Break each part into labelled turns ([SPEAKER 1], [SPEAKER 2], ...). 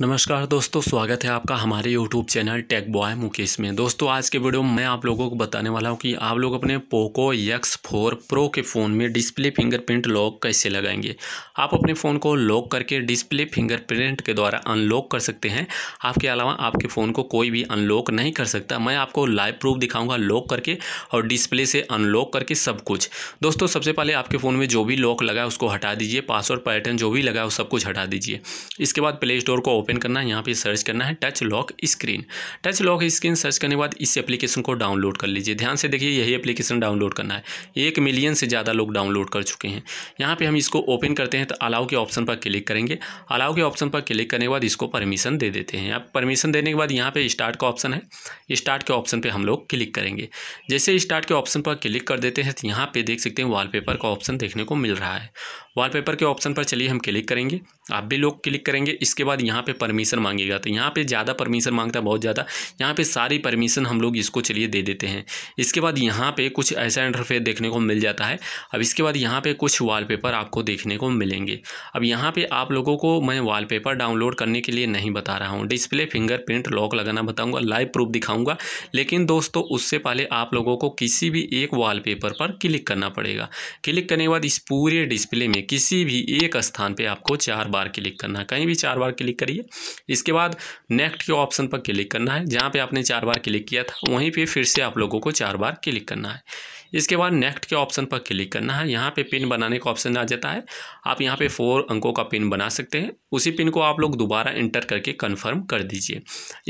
[SPEAKER 1] नमस्कार दोस्तों स्वागत है आपका हमारे YouTube channel tech boy Mukesh में दोस्तों आज के वीडियो में मैं आप लोगों को बताने वाला हूं कि आप लोग अपने पोको एक्स फोर प्रो के फ़ोन में डिस्प्ले फिंगरप्रिंट लॉक कैसे लगाएंगे आप अपने फ़ोन को लॉक करके डिस्प्ले फिंगरप्रिंट के द्वारा अनलॉक कर सकते हैं आपके अलावा आपके फ़ोन को कोई भी अनलॉक नहीं कर सकता मैं आपको लाइव प्रूफ दिखाऊँगा लॉक करके और डिस्प्ले से अनलॉक करके सब कुछ दोस्तों सबसे पहले आपके फ़ोन में जो भी लॉक लगा है उसको हटा दीजिए पासवर्ड पैटर्न जो भी लगा है वो सब कुछ हटा दीजिए इसके बाद प्ले स्टोर को ओपन करना है यहाँ पे सर्च करना है touch lock screen touch lock screen search करने के बाद इस एप्लीकेशन को डाउनलोड कर लीजिए ध्यान से देखिए यही एप्लीकेशन डाउनलोड करना है एक मिलियन से ज़्यादा लोग डाउनलोड कर चुके हैं यहाँ पे हम इसको ओपन करते हैं तो अलाउ के ऑप्शन पर क्लिक करेंगे अलाउ के ऑप्शन पर क्लिक करने के बाद इसको परमिशन दे देते हैं अब परमिशन देने के बाद यहाँ पर स्टार्ट का ऑप्शन है स्टार्ट के ऑप्शन पर हम लोग क्लिक करेंगे जैसे स्टार्ट के ऑप्शन पर क्लिक कर देते हैं तो यहाँ पर देख सकते हैं वॉलपेपर का ऑप्शन देखने को मिल रहा है वॉलपेपर के ऑप्शन पर चलिए हम क्लिक करेंगे आप भी लोग क्लिक करेंगे इसके बाद यहाँ पे परमिशन मांगेगा तो यहाँ पे ज़्यादा परमिशन मांगता है बहुत ज़्यादा यहाँ पे सारी परमिशन हम लोग इसको चलिए दे देते हैं इसके बाद यहाँ पे कुछ ऐसा इंटरफेस देखने को मिल जाता है अब इसके बाद यहाँ पे कुछ वॉलपेपर आपको देखने को मिलेंगे अब यहाँ पर आप लोगों को मैं पेपर डाउनलोड करने के लिए नहीं बता रहा हूँ डिस्प्ले फिंगरप्रिंट लॉक लगाना बताऊँगा लाइव प्रूफ दिखाऊँगा लेकिन दोस्तों उससे पहले आप लोगों को किसी भी एक वाल पर क्लिक करना पड़ेगा क्लिक करने के बाद इस पूरे डिस्प्ले में किसी भी एक स्थान पे आपको चार बार क्लिक करना है कहीं भी चार बार क्लिक करिए इसके बाद नेक्स्ट के ऑप्शन पर क्लिक करना है जहाँ पे आपने चार बार क्लिक किया था वहीं पे फिर से आप लोगों को चार बार क्लिक करना है इसके बाद नेक्स्ट के ऑप्शन पर क्लिक करना है यहाँ पे पिन बनाने का ऑप्शन आ जाता है आप यहाँ पे फोर अंकों का पिन बना सकते हैं उसी पिन को आप लोग दोबारा इंटर करके कंफर्म कर दीजिए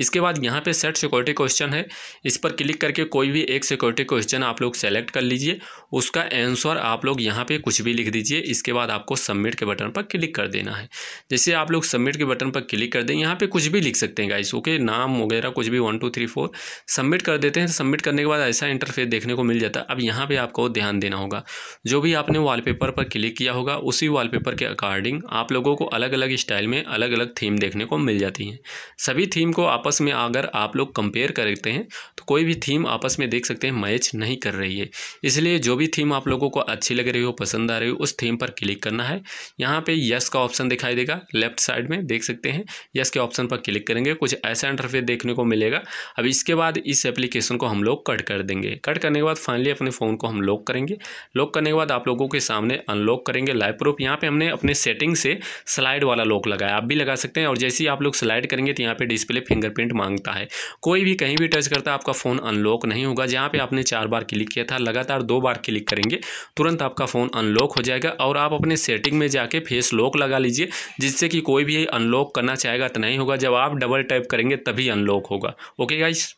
[SPEAKER 1] इसके बाद यहाँ पे सेट सिक्योरिटी क्वेश्चन है इस पर क्लिक करके कोई भी एक सिक्योरिटी क्वेश्चन आप लोग सेलेक्ट कर लीजिए उसका आंसर आप लोग यहाँ पर कुछ भी लिख दीजिए इसके बाद बाद आपको सबमिट के बटन पर क्लिक कर देना है जैसे आप लोग सबमिट के बटन पर क्लिक कर दें यहाँ पे कुछ भी लिख सकते हैं गाइस ओके नाम वगैरह कुछ भी one two three four submit कर देते हैं तो सबमिट करने के बाद ऐसा इंटरफेस देखने को मिल जाता है अब यहाँ पर आपको ध्यान देना होगा जो भी आपने वाल पर क्लिक किया होगा उसी वाल के अकॉर्डिंग आप लोगों को अलग अलग स्टाइल में अलग अलग थीम देखने को मिल जाती हैं सभी थीम को आपस में अगर आप लोग कंपेयर करते हैं तो कोई भी थीम आपस में देख सकते हैं मैच नहीं कर रही है इसलिए जो भी थीम आप लोगों को अच्छी लग रही हो पसंद आ रही हो उस थीम पर क्लिक क्लिक करना है यहाँ पे यस का ऑप्शन दिखाई देगा लेफ्ट साइड में देख सकते हैं यस के ऑप्शन पर क्लिक करेंगे कुछ ऐसा इंटरफेस देखने को मिलेगा अब इसके बाद इस एप्लीकेशन को हम लोग कट कर देंगे कट करने के बाद फाइनली अपने फ़ोन को हम लॉक करेंगे लॉक करने के बाद आप लोगों के सामने अनलॉक करेंगे लाइव प्रूफ यहाँ पर हमने अपने सेटिंग से स्लाइड वाला लॉक लगाया आप भी लगा सकते हैं और जैसे ही आप लोग स्लाइड करेंगे तो यहाँ पर डिस्प्ले फिंगरप्रिंट मांगता है कोई भी कहीं भी टच करता है आपका फ़ोन अनलॉक नहीं होगा जहाँ पर आपने चार बार क्लिक किया था लगातार दो बार क्लिक करेंगे तुरंत आपका फ़ोन अनलॉक हो जाएगा और आप अपने अपने सेटिंग में जाके फेस लॉक लगा लीजिए जिससे कि कोई भी अनलॉक करना चाहेगा तो नहीं होगा जब आप डबल टैप करेंगे तभी अनलॉक होगा ओके गाइस